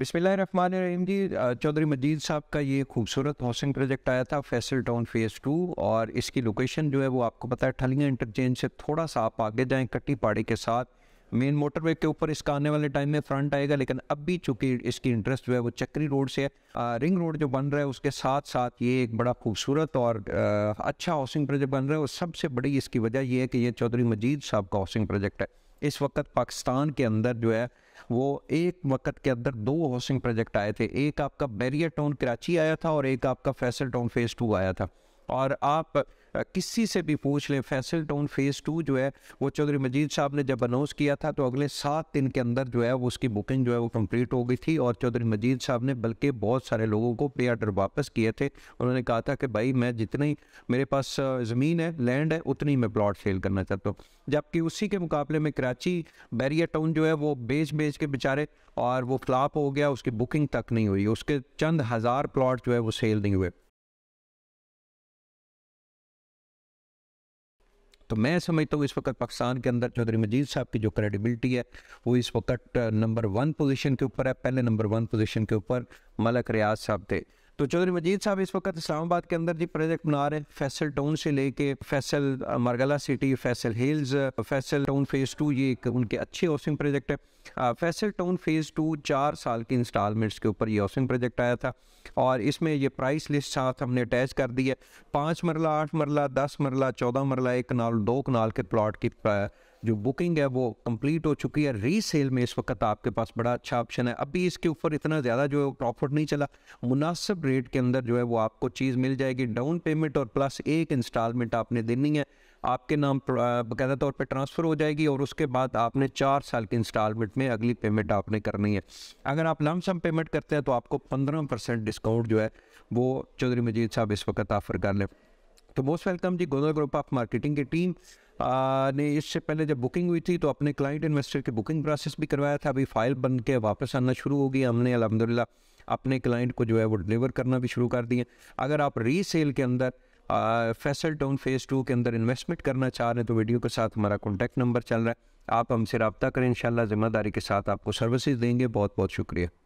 बिस्मिल्लाम जी चौधरी मजीद साहब का ये खूबसूरत हाउसिंग प्रोजेक्ट आया था फैसल टाउन फेज़ टू और इसकी लोकेशन जो है वो आपको पता है ठलिया इंटरचेंज से थोड़ा सा आप आगे जाएँ कट्टी पहाड़ी के साथ मेन मोटरवे के ऊपर इसका आने वाले टाइम में फ्रंट आएगा लेकिन अब भी चूंकि इसकी इंटरेस्ट जो है वो चक्री रोड से आ, रिंग रोड जो बन रहा है उसके साथ साथ ये एक बड़ा खूबसूरत और आ, अच्छा हाउसिंग प्रोजेक्ट बन रहा है और सबसे बड़ी इसकी वजह यह है कि ये चौधरी मजीद साहब का हाउसिंग प्रोजेक्ट है इस वक्त पाकिस्तान के अंदर जो है वो एक वक्त के अंदर दो हाउसिंग प्रोजेक्ट आए थे एक आपका बैरियर टाउन कराची आया था और एक आपका फैसल टाउन फेज टू आया था और आप किसी से भी पूछ लें फैसल टाउन फेज़ टू जो है वो चौधरी मजीद साहब ने जब अनाउंस किया था तो अगले सात दिन के अंदर जो है वो उसकी बुकिंग जो है वो कंप्लीट हो गई थी और चौधरी मजीद साहब ने बल्कि बहुत सारे लोगों को पे आर्डर वापस किए थे उन्होंने कहा था कि भाई मैं जितनी मेरे पास ज़मीन है लैंड है उतनी मैं प्लाट सेल करना चाहता हूँ जबकि उसी के मुकाबले में कराची बैरिया टाउन जो है वो बेच बेच के बेचारे और वो फ्लाप हो गया उसकी बुकिंग तक नहीं हुई उसके चंद हज़ार प्लाट जो है वो सेल नहीं हुए तो मैं समझता हूँ इस वक्त पाकिस्तान के अंदर चौधरी मजीद साहब की जो क्रेडिबिलिटी है वो इस वक्त नंबर वन पोजीशन के ऊपर है पहले नंबर वन पोजीशन के ऊपर मलक रियाज साहब थे तो चौधरी मजीद साहब इस वक्त इस्लामाबाद के अंदर जी प्रोजेक्ट बना रहे हैं फैसल टाउन से लेके Faisal Margalla city Faisal hills Faisal town phase two ये एक उनके अच्छे हाउसिंग प्रोजेक्ट है फैसल टाउन फेज़ टू चार साल के इंस्टॉलमेंट्स के ऊपर ये हाउसिंग प्रोजेक्ट आया था और इसमें ये प्राइस लिस्ट साथ हमने अटैच कर दी है पाँच मरला आठ मरला दस मरला चौदह मरला एक कनाल दो कनाल के प्लाट की जो बुकिंग है वो कंप्लीट हो चुकी है रीसेल में इस वक्त आपके पास बड़ा अच्छा ऑप्शन है अभी इसके ऊपर इतना ज़्यादा जो है प्रॉफिट नहीं चला मुनासिब रेट के अंदर जो है वो आपको चीज़ मिल जाएगी डाउन पेमेंट और प्लस एक इंस्टॉलमेंट आपने देनी है आपके नाम बाकायदा तौर पर ट्रांसफ़र हो जाएगी और उसके बाद आपने चार साल के इंस्टॉलमेंट में अगली पेमेंट आपने करनी है अगर आप लमसम पेमेंट करते हैं तो आपको पंद्रह परसेंट डिस्काउंट जो है वो चौधरी मजीद साहब इस वक्त ऑफर कर लें तो मोस्ट वेलकम जी गोदल ग्रुप ऑफ मार्केटिंग की टीम ने इससे पहले जब बुकिंग हुई थी तो अपने क्लाइंट इन्वेस्टर के बुकिंग प्रोसेस भी करवाया था अभी फाइल बन के वापस आना शुरू होगी हमने अलहमदिल्ला अपने क्लाइंट को जो है वो डिलीवर करना भी शुरू कर दिए अगर आप रीसेल के अंदर फैसल टाउन फेज़ टू के अंदर इन्वेस्टमेंट करना चाह रहे हैं तो वीडियो के साथ हमारा कॉन्टैक्ट नंबर चल रहा है आप हमसे रबता करें इन जिम्मेदारी के साथ आपको सर्विसेज देंगे बहुत बहुत शुक्रिया